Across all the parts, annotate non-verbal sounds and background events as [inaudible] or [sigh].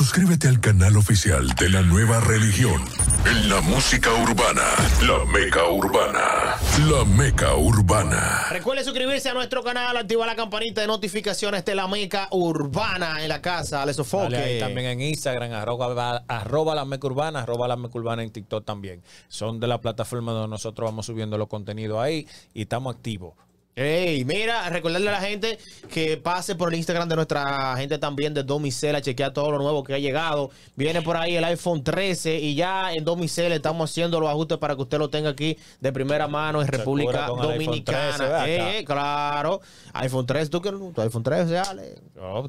Suscríbete al canal oficial de la nueva religión. En la música urbana, la meca urbana, la meca urbana. Recuerde suscribirse a nuestro canal, activar la campanita de notificaciones de la meca urbana en la casa, Les también en Instagram, arroba, arroba, la meca urbana, arroba la meca urbana en TikTok también. Son de la plataforma donde nosotros vamos subiendo los contenidos ahí y estamos activos. Hey, mira, recordarle a la gente que pase por el Instagram de nuestra gente también de Domicela, chequear todo lo nuevo que ha llegado. Viene por ahí el iPhone 13 y ya en Domicel estamos haciendo los ajustes para que usted lo tenga aquí de primera mano en República Dominicana. Eh, claro, iPhone 13, tú que tu iPhone 13, Ale.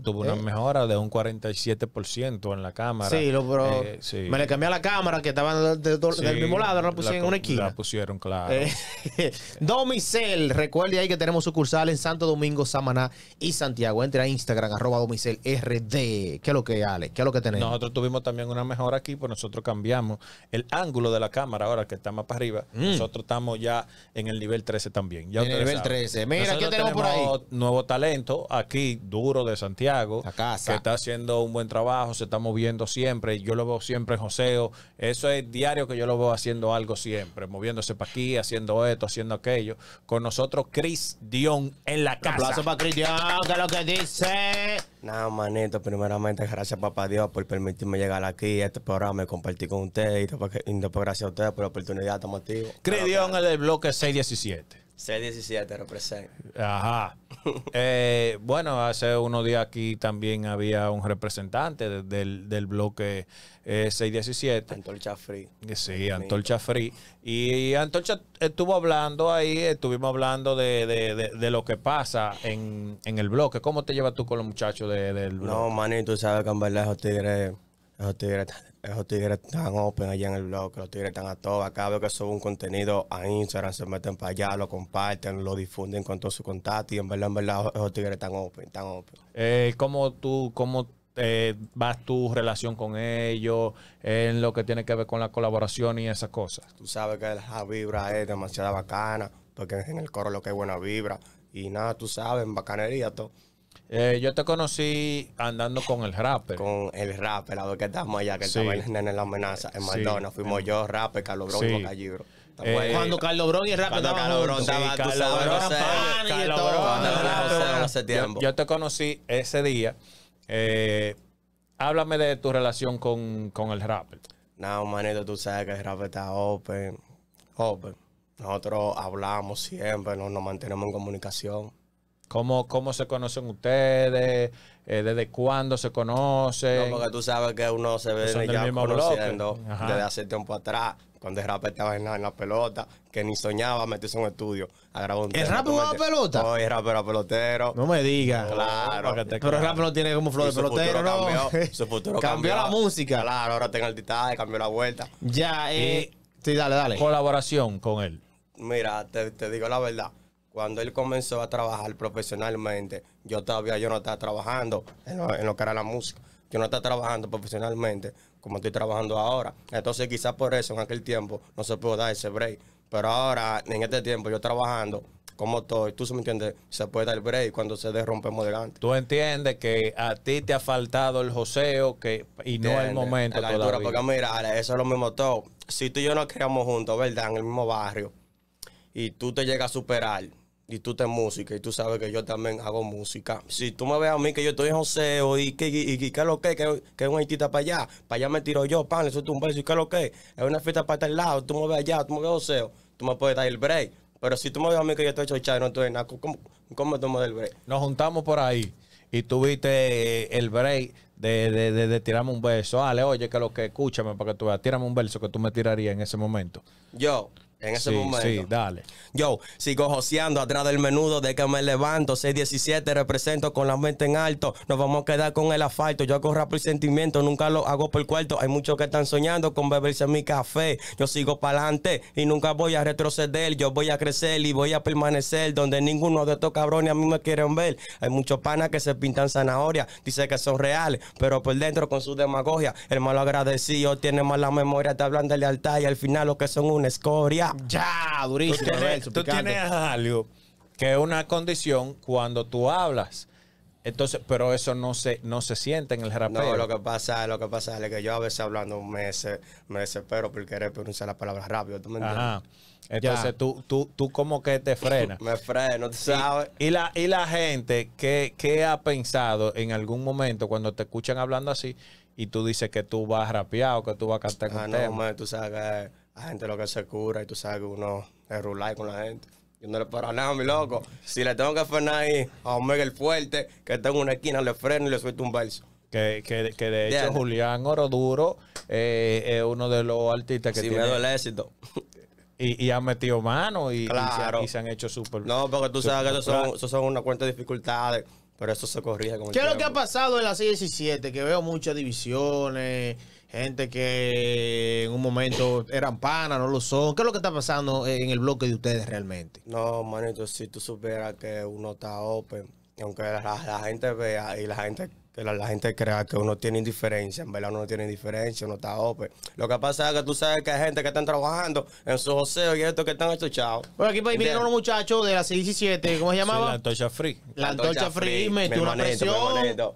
tuvo una eh. mejora de un 47% en la cámara. Sí, lo, pero eh, me le cambié la cámara que estaba del mismo lado, no la pusieron en una esquina. La pusieron, claro. [laughs] Domicel, recuerde ahí que tenemos sucursal en Santo Domingo, Samaná y Santiago. Entre a Instagram, arroba domicel RD. ¿Qué es lo que, Ale? ¿Qué es lo que tenemos? Nosotros tuvimos también una mejora aquí, pues nosotros cambiamos el ángulo de la cámara ahora, que está más para arriba. Mm. Nosotros estamos ya en el nivel 13 también. en el nivel 13. Mira, ¿qué tenemos, por ahí? Nuevo talento aquí, duro de Santiago. La casa. Que está haciendo un buen trabajo, se está moviendo siempre. Yo lo veo siempre en joseo. Eso es diario que yo lo veo haciendo algo siempre, moviéndose para aquí, haciendo esto, haciendo aquello. Con nosotros, Cris. Dion en la casa. Un aplauso para Cristian que lo que dice. Nada, manito, primeramente gracias papá Dios por permitirme llegar aquí a este programa y compartir con ustedes. Y después, gracias a ustedes por la oportunidad, estamos activos. Chris Dion el del bloque 617. 617 representa Ajá. [laughs] Eh, bueno, hace unos días aquí también había un representante del, bloque eh, 617. Antorcha Free. Sí, Antorcha Free. Y Antorcha estuvo hablando ahí, estuvimos hablando de, lo que pasa en, el bloque. ¿Cómo te llevas tú con los muchachos del bloque? No, manito, sabes que en verdad los esos tigres, están open allá en el blog, los tigres están a todo. Acá veo que suben un contenido a Instagram, se meten para allá, lo comparten, lo difunden con todos sus contactos. Y en verdad, en verdad, esos tigres están open, están open. Eh, ¿Cómo tú, cómo eh, vas tu relación con ellos, en lo que tiene que ver con la colaboración y esas cosas? Tú sabes que la vibra es demasiado bacana, porque en el coro lo que es buena vibra. Y nada, tú sabes, bacanería, todo. Eh, yo te conocí andando con el rapper. Con el rapper, la vez que estamos allá, que estaba el en la amenaza en McDonald's. Fuimos yo, rapper, Carlos Brown sí. y eh, cuando Carlos Brown y el rapper estaban Carlos Brown estaba, tú sabes, Yo te conocí ese día. Eh, háblame de tu relación con, el rapper. No, manito, tú sabes que el rapper está open. Open. Nosotros hablamos siempre, nos mantenemos en comunicación. ¿Cómo, cómo se conocen ustedes? Eh, ¿Desde cuándo se conocen? No, porque tú sabes que uno se ve ya conociendo desde hace tiempo atrás. Cuando el rap estaba en la, pelota, que ni soñaba meterse en un estudio a grabar un ¿El rap pelota? No, el rap era pelotero. No me digas. Claro. Pero el rap no tiene como flow de pelotero, ¿no? Cambió, su [laughs] futuro cambió. la música. Claro, ahora tengo titaje, cambió la vuelta. Ya, eh. Y, sí, dale, dale. Colaboración con él. Mira, te, te digo la verdad cuando él comenzó a trabajar profesionalmente, yo todavía yo no estaba trabajando en lo, que era la música. Yo no estaba trabajando profesionalmente como estoy trabajando ahora. Entonces quizás por eso en aquel tiempo no se pudo dar ese break. Pero ahora, en este tiempo, yo trabajando como estoy, tú se me entiendes, se puede dar el break cuando se derrompemos delante. Tú entiendes que a ti te ha faltado el joseo que, y no el momento la todavía. porque mira, eso es lo mismo todo. Si tú y yo nos criamos juntos, ¿verdad? En el mismo barrio, y tú te llegas a superar, y tú te música y tú sabes que yo también hago música. Si tú me ves a mí que yo estoy en joseo y que, y, lo que, que, es una hitita para allá, para allá me tiro yo, pan, eso es un beso y que lo que, es una fiesta para al lado, tú me ves allá, tú me ves joseo, tú me puedes dar el break. Pero si tú me ves a mí que yo estoy chochado y no estoy en nada, ¿cómo, tú me el break? Nos juntamos por ahí y tuviste eh, el break de, de, tirarme un beso. Ale, oye, que lo que escúchame para que tú veas, tírame un verso que tú me tirarías en ese momento. Yo, en ese momento. Sí, dale. Yo sigo joseando atrás del menudo de que me levanto. 617 represento con la mente en alto. Nos vamos a quedar con el asfalto. Yo hago rap el sentimiento, nunca lo hago por cuarto. Hay muchos que están soñando con beberse mi café. Yo sigo para adelante y nunca voy a retroceder. Yo voy a crecer y voy a permanecer donde ninguno de estos cabrones a mí me quieren ver. Hay muchos panas que se pintan zanahoria Dice que son reales, pero por dentro con su demagogia. El malo agradecido tiene mala memoria, te hablando de lealtad y al final lo que son una escoria ya, durísimo. Tú tienes, algo que es una condición cuando tú hablas. Entonces, pero eso no se, no se siente en el rap No, lo que pasa, lo que pasa es que yo a veces hablando meses, meses, pero por querer pronunciar la palabra rápido. ¿Tú me Entonces tú, tú, como que te [laughs] frena me freno, tú sabes. Y, la, y la gente, ¿qué, ¿qué ha pensado en algún momento cuando te escuchan hablando así y tú dices que tú vas rapeado, que tú vas a cantar ah, no, tú sabes que la gente lo que se cura y tú sabes que uno es rular con la gente. Yo no le paro nada, mi loco. Si le tengo que frenar ahí a Omega el Fuerte, que en una esquina, le freno y le suelto un verso. Que, de hecho, Julián Oroduro eh, es uno de los artistas que si tiene... éxito. Y, y, han metido mano y, se, han hecho súper... No, porque tú sabes que eso son, son una cuenta de dificultades. Pero eso se corrige con ¿Qué es lo que ha pasado en la 6-17? Que veo muchas divisiones, gente que en un momento eran panas, no lo son. ¿Qué es lo que está pasando en el bloque de ustedes realmente? No, manito, si tú supieras que uno está open, aunque la, gente vea y la gente que la, gente crea que uno tiene indiferencia, en verdad uno no tiene indiferencia, uno está open. Lo que pasa es que tú sabes que hay gente que están trabajando en sus oseos y esto que están estuchados. Bueno, aquí pues, a unos muchachos de la C-17, ¿cómo se llamaba? la antorcha free. La, antorcha, free, metió una presión.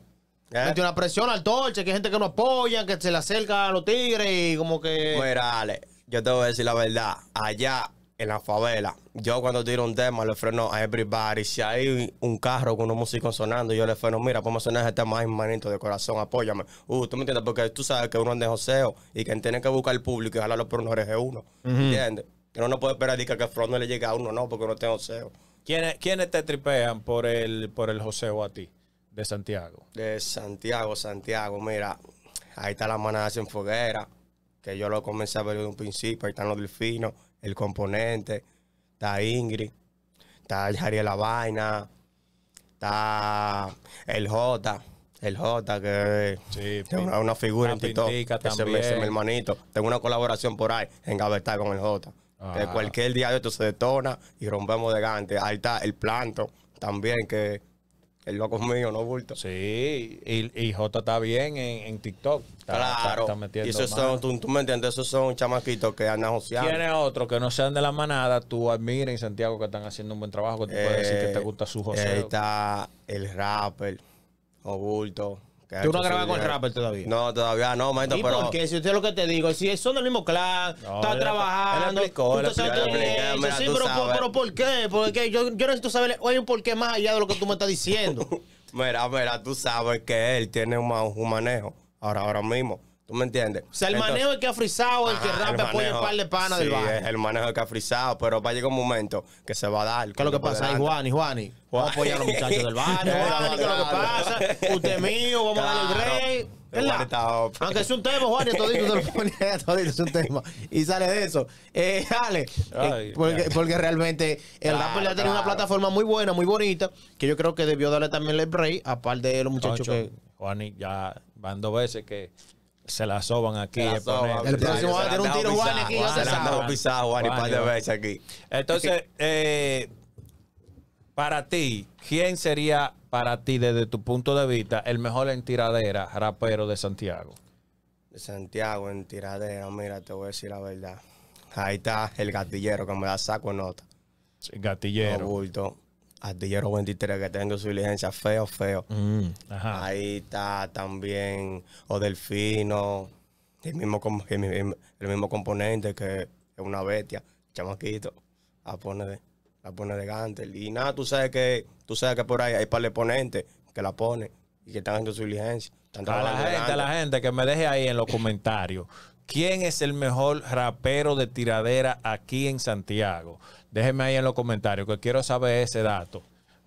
¿Eh? una presión al torche, que hay gente que no apoya, que se le acerca a los tigres y como que. Mira, Ale, yo te voy a decir la verdad. Allá en la favela, yo cuando tiro un tema le freno a everybody. Si hay un carro con unos músicos sonando, yo le freno, mira, ponme a sonar más este tema de corazón, apóyame. Uh, tú me entiendes, porque tú sabes que uno anda en joseo y que tiene que buscar el público y jalarlo por uno rg uno. ¿Entiendes? Que uno no puede esperar que el no le llega a uno, no, porque uno tiene joseo. ¿Quiénes, ¿Quiénes, te tripean por el, por el joseo a ti? De Santiago. De Santiago, Santiago. Mira, ahí está la manada sin foguera, que yo lo comencé a ver desde un principio. Ahí están los delfinos, el componente, está Ingrid, está Jariela La Vaina, está el J. El J, que es una, figura en TikTok. mi hermanito. Tengo una colaboración por ahí en Gavetá con el J. Que ah. cualquier día de esto se detona y rompemos de gante. Ahí está el planto también, que él va conmigo, no bulto. Sí, y, y Jota está bien en, en TikTok. claro. y esos son, tú, tú, me entiendes, esos son chamaquitos que andan joseando. es otro que no sean de la manada, tú admiren, en Santiago que están haciendo un buen trabajo, que te puedes decir que te eh, gusta su José. Ahí está el rapper, Obulto, Tú no grabas con el rapper todavía. No, todavía no, pero... ¿Y pero. qué? si usted lo que te digo, si son del mismo clan, están está trabajando. tú sabes sí, pero, ¿por qué? Porque yo, yo necesito saber, oye un porqué más allá de lo que tú me estás diciendo. [laughs] mira, mira, tú sabes que él tiene un, un manejo ahora, ahora mismo ¿Tú me entiendes? O sea, el manejo es que ha frisado, el que Rapper apoya el par de panas del barrio. es el manejo que ha frisado, pero va a llegar un momento que se va a dar. ¿Qué es lo que pasa? Y Juani, Juani. Vamos a apoyar a los muchachos del barrio. [laughs] ¿qué es lo que pasa? Usted mío, vamos a darle el rey. Aunque es un tema, Juan, todo se lo ponía, [laughs] esto es un tema. Y sale de eso. Eh, eh porque, porque, realmente el rap ya tiene ha una plataforma muy buena, muy bonita, que yo creo que debió darle también el break, aparte de los muchachos que. Juan, ya van dos veces que se la soban aquí. el próximo va a tener un tiro Juan aquí. se la han pisado Juan y par de aquí. Entonces, [laughs] eh, para ti, ¿quién sería para ti, desde tu punto de vista, el mejor en tiradera rapero de Santiago? De Santiago en tiradera, mira, te voy a decir la verdad. Ahí está el gatillero que me da saco nota. gatillero. bulto. Artillero 23, que tengo su diligencia feo, feo. Mm, ahí está también Odelfino, el mismo, el, el mismo componente que es una bestia, chamaquito, La pone de, a de gante Y nada, tú sabes que, tú sabes que por ahí hay par de ponentes que la pone y que están en su diligencia. la gente, a la gente que me deje ahí en los comentarios ¿Quién es el mejor rapero de tiradera aquí en Santiago? Déjenme ahí en los comentarios que quiero saber ese dato.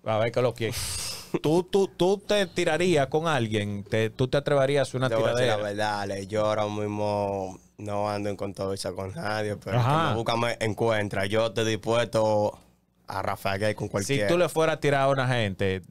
A ver qué lo quiere. [laughs] ¿Tú, tú, te tirarías con alguien, tú te atreverías a hacer una tiradera. la verdad, yo ahora mismo. No ando en controversia con nadie, pero que busca me encuentra. Yo estoy dispuesto a rafaguear con cualquiera. Si tú le fueras a tirar a una gente,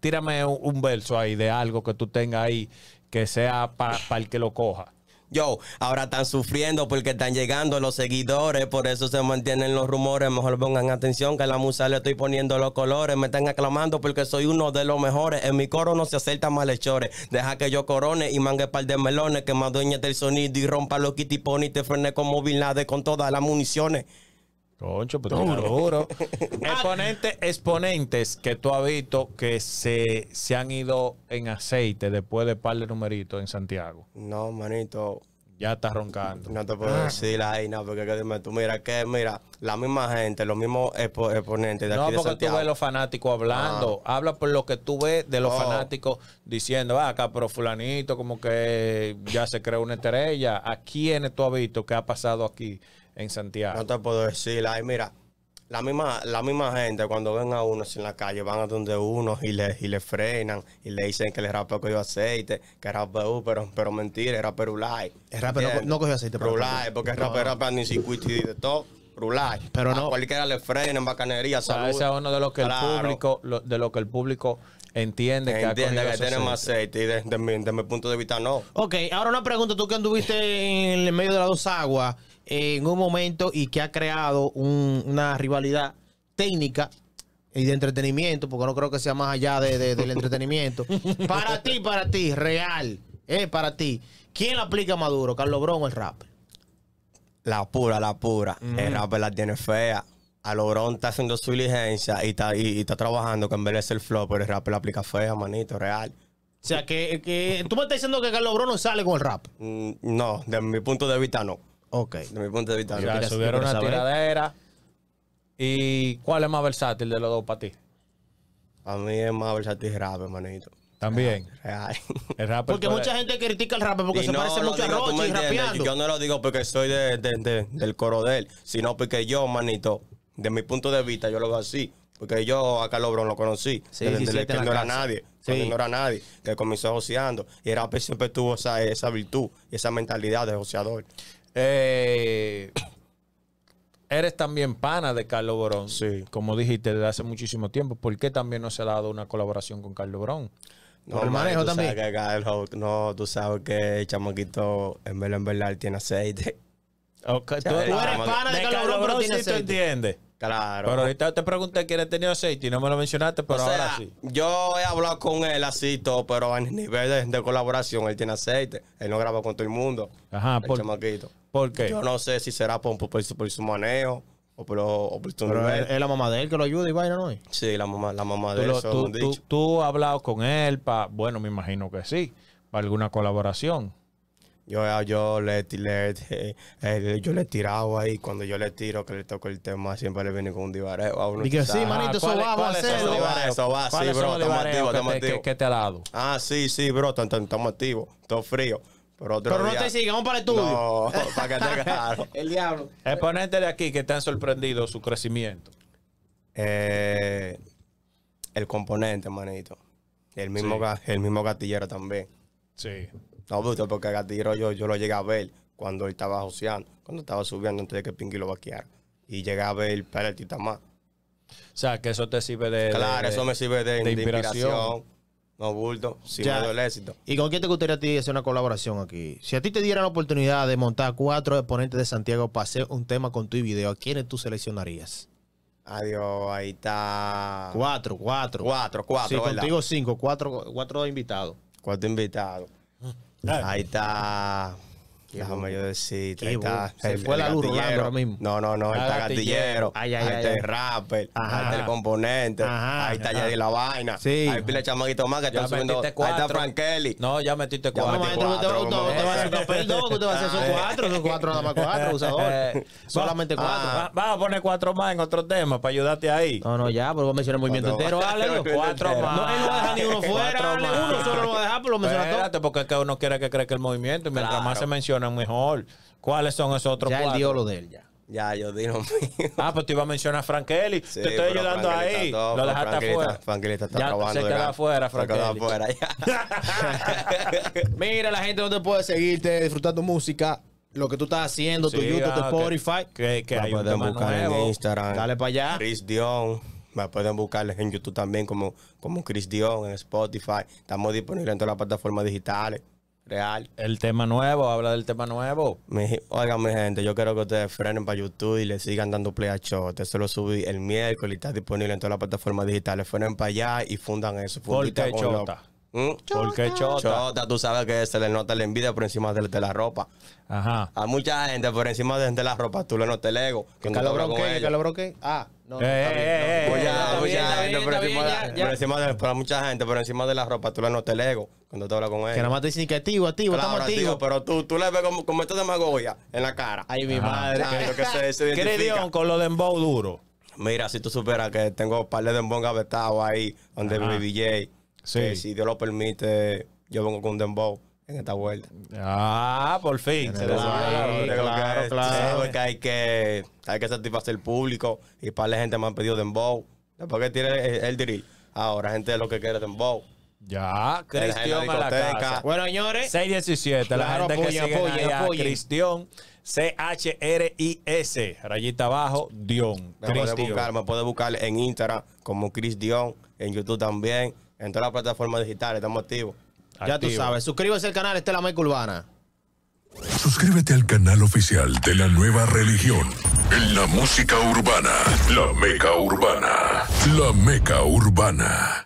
tírame un, verso ahí de algo que tú tengas ahí que sea para el que lo coja. Yo, ahora están sufriendo porque están llegando los seguidores, por eso se mantienen los rumores. Mejor pongan atención que a la musa le estoy poniendo los colores. Me están aclamando porque soy uno de los mejores. En mi coro no se aceptan malhechores. Deja que yo corone y mangue par de melones, que me del sonido y rompa los kitty y Te frené con Bin con todas las municiones. Concho, pues [laughs] Exponentes, exponentes que tú has visto que se, se han ido en aceite después de par de numeritos en Santiago. No, manito. Ya está roncando. No te puedo ah. decir ahí, no, porque dime tú, mira, que mira, la misma gente, los mismos exponentes de no, aquí No, porque tú ves los fanáticos hablando. Ah. Habla por lo que tú ves de los oh. fanáticos diciendo, ah, acá, pero fulanito como que ya se creó una estrella. ¿A quiénes tú has visto que ha pasado aquí? en Santiago. No te puedo decir, ay, mira, la misma, la misma gente cuando ven a uno en la calle van a donde uno y le, y le frenan y le dicen que le rapero cogió aceite, que era uh, pero, pero mentira, era perulay. El rap no, no, cogió aceite, pero. porque el rapero rapa ni circuito y de todo. Rular. Pero a no. cualquiera le frenan, bacanería, salud. Ese es uno de los que el público, de lo que el público entiende que, entiende que tiene más aceite y desde, mi punto de vista no. Ok, ahora una pregunta, tú que anduviste en medio de las dos aguas en un momento y que ha creado una rivalidad técnica y de entretenimiento, porque no creo que sea más allá de, del [laughs] entretenimiento. para ti, para ti, real, eh, para ti. ¿Quién la aplica Maduro, Carlos Bron o el rap? La pura, la pura. El mm. rap la tiene fea. A Lobrón está haciendo su diligencia y está, está trabajando que en vez el flow, pero el rap la aplica fea, manito, real. O sea, que, tú me estás diciendo que Carlos Bron no sale con el rap. Mm, no, desde mi punto de vista no. Ok. De mi punto de vista. O sea, subieron una tiradera. ¿Y cuál es más versátil de los dos para ti? A mí es más versátil el rap, manito. También. Real. [laughs] El rap porque mucha gente critica el rap porque se parece mucho a a y rapeando. Yo no lo digo porque soy de, del coro de él, sino porque yo, manito, de mi punto de vista, yo lo veo así. Porque yo a Carlos Brown lo conocí. Sí, desde, sí, que no era nadie. no era nadie. Que comenzó joseando. Y el rap siempre tuvo esa, esa virtud y esa mentalidad de joseador. Eh, eres también pana de Carlos Borón. Sí. Como dijiste desde hace muchísimo tiempo. ¿Por qué también no se ha dado una colaboración con Carlos Borón? No, el manejo también. no, tú sabes que el chamaquito, en verdad, tiene aceite. tú, eres pana de, Carlos Borón, sí, tú entiendes. Claro. Pero ahorita te pregunté quién ha tenido aceite y no me lo mencionaste, pero ahora sí. Yo he hablado con él así todo, pero a nivel de, colaboración, él tiene aceite. Él no graba con todo el mundo. Ajá, el chamaquito. Porque yo no sé si será por, por, su, manejo. O por, o por Pero es, la mamá de él que lo ayuda y vaina, ¿no? Sí, la mamá, la mamá de él. Eso tú, tú, has hablado con él pa bueno, me imagino que sí, para alguna colaboración. Yo, ah, yo, le, le, tirado eh, eh, yo le tirado ahí. Cuando yo le tiro, que le toco el tema, siempre le viene con un divareo. A uno y que sí, manito, ah, eso va, va a ser. Eso va, sí, bro, estamos activos, estamos activos. ¿Qué te ha dado? Ah, sí, sí, bro, estamos activos, todo frío. Pero, no te sigan, vamos para el estudio. No, [laughs] para que te [laughs] el diablo. Exponente de aquí que te han sorprendido su crecimiento. Eh, el componente, manito. El mismo, el mismo gatillero también. Sí. No, porque el gatillero yo, yo lo llegué a ver cuando él estaba joseando, cuando estaba subiendo antes de que Pinky lo quedar Y llegué a ver para el más. O sea, que eso te sirve de. Claro, eso me sirve de, inspiración bulto, si ya. éxito. ¿Y con quién te gustaría a ti hacer una colaboración aquí? Si a ti te dieran la oportunidad de montar cuatro exponentes de Santiago para hacer un tema con tu video, ¿a quiénes tú seleccionarías? Adiós, ahí está. Cuatro, cuatro. Cuatro, cuatro. contigo cinco, cuatro, cuatro invitados. Cuatro invitados. Ah. Ahí está. Déjame yo ahí Está, se fue la luz ahora mismo. No, no, no. Ahí está gatillero. Ahí está el rapper. Ahí está el componente. Ajá, ahí está ya la vaina. Sí. Ahí pile chamaguito más que está subiendo. Cuatro. Ahí está Frank Kelly. No, ya metiste cuatro. Ya metí cuatro usted, te va a hacer dos. Usted va a hacer cuatro. Son cuatro nada más cuatro, [laughs] usador. Eh, Solamente cuatro. Vamos a poner cuatro más en otro tema para ayudarte ahí. No, no, ya. Porque mencioné el movimiento entero. cuatro más. No, él no deja ni uno fuera lo mencionaste. porque es que uno quiere que que el movimiento y mientras más se menciona mejor. ¿Cuáles son esos otros ya cuatro? Ya lo de él, ya. Ya, yo digo Ah, pues te iba a mencionar a Frank Kelly. te estoy ayudando ahí. lo dejaste afuera. Frank Kelly está, trabajando. Se queda afuera, Frank Se queda afuera, ya. [laughs] Mira, la gente no te puede seguirte disfrutando música lo que tú estás haciendo, tu YouTube, tu ah, Spotify. Que, hay un tema En Instagram. Dale para allá. Chris Dion. Me pueden buscar en YouTube también como, como Chris Dion, en Spotify. Estamos disponibles en todas las plataformas digitales. Real. El tema nuevo, habla del tema nuevo. oigan, mi gente, yo quiero que ustedes frenen para YouTube y le sigan dando play a Chota. Eso lo subí el miércoles y está disponible en todas las plataformas digitales. Frenen para allá y fundan eso. Porque Chota. Mm. ¿Por Porque chota. Chota, tú sabes que se le nota la envidia por encima de, la ropa. Ajá. A mucha gente por encima de, la ropa tú le notas el ego. Que ¿Calabro qué? ¿Calabro qué? Ah, no. Eh, Por encima de, para mucha gente por encima de la ropa tú le notas el ego cuando te hablas con él. Que nada más te dicen que activo, activo, claro, estamos tío, Pero tú, tú le ves como, esto de Magoya en la cara. Ay, mi madre. [laughs] ¿Qué que con lo de embow duro? Mira, si tú superas que tengo un par de dembow gavetados ahí donde mi BJ Sí. si Dios lo permite, yo vengo con un dembow en esta vuelta. Ah, por fin. Claro, claro, claro, Porque hay que, hay que satisfacer el público y para la gente me han pedido dembow. Después que tiene el, eh, el drill, ahora gente lo que quiere dembow. Ya, Cristian a la casa. Bueno, señores. 617, la gente que sigue Cristian. C-H-R-I-S, rayita abajo, Dion. Me puede buscar, me puede buscar en Instagram como Chris en YouTube también. En todas las plataformas digitales, estamos activos. Ya tú sabes, suscríbase al canal, esta es la Meca Urbana. Suscríbete al canal oficial de la nueva religión. En la música urbana, la meca urbana, la meca urbana.